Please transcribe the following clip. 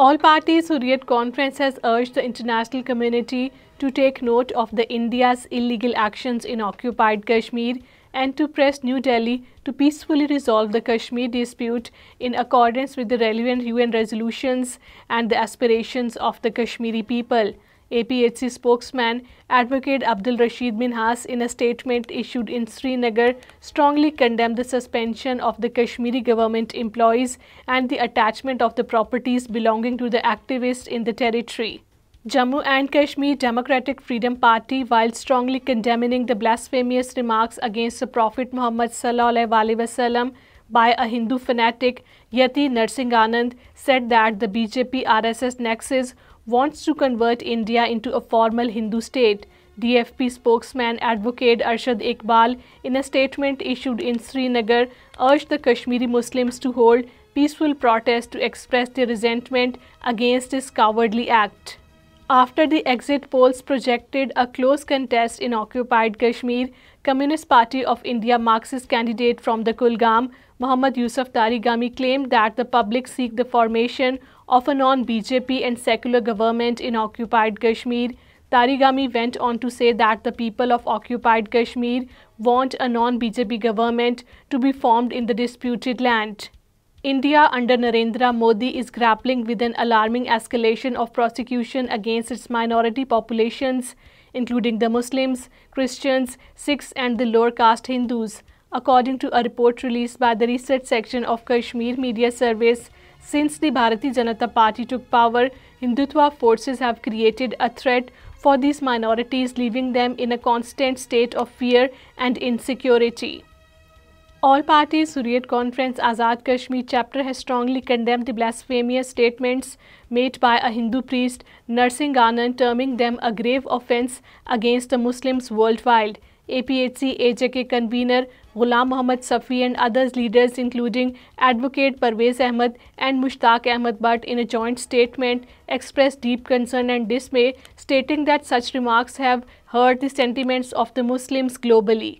All parties who read conference has urged the international community to take note of the India's illegal actions in occupied Kashmir and to press New Delhi to peacefully resolve the Kashmir dispute in accordance with the relevant UN resolutions and the aspirations of the Kashmiri people. APHC spokesman Advocate Abdul Rashid Minhas, in a statement issued in Srinagar, strongly condemned the suspension of the Kashmiri government employees and the attachment of the properties belonging to the activists in the territory. Jammu and Kashmir Democratic Freedom Party, while strongly condemning the blasphemous remarks against the Prophet Muhammad wasallam by a Hindu fanatic, Yati Narsinghanand, said that the BJP RSS nexus wants to convert India into a formal Hindu state. DFP spokesman advocate Arshad Iqbal, in a statement issued in Srinagar, urged the Kashmiri Muslims to hold peaceful protests to express their resentment against this cowardly act. After the exit polls projected a close contest in occupied Kashmir, Communist Party of India Marxist candidate from the Kulgam, Mohammad Yusuf Tarigami claimed that the public seek the formation of a non-BJP and secular government in occupied Kashmir. Tarigami went on to say that the people of occupied Kashmir want a non-BJP government to be formed in the disputed land. India under Narendra Modi is grappling with an alarming escalation of prosecution against its minority populations, including the Muslims, Christians, Sikhs, and the lower caste Hindus. According to a report released by the research section of Kashmir Media Service, since the Bharatiya Janata Party took power, Hindutva forces have created a threat for these minorities, leaving them in a constant state of fear and insecurity. All parties Hurriyat Conference Azad Kashmir chapter has strongly condemned the blasphemous statements made by a Hindu priest Nursing Anand terming them a grave offense against the Muslims worldwide. APHC AJK convener Ghulam Muhammad Safi and others leaders including advocate Parvez Ahmed and Mushtaq Ahmed Butt in a joint statement expressed deep concern and dismay stating that such remarks have hurt the sentiments of the Muslims globally.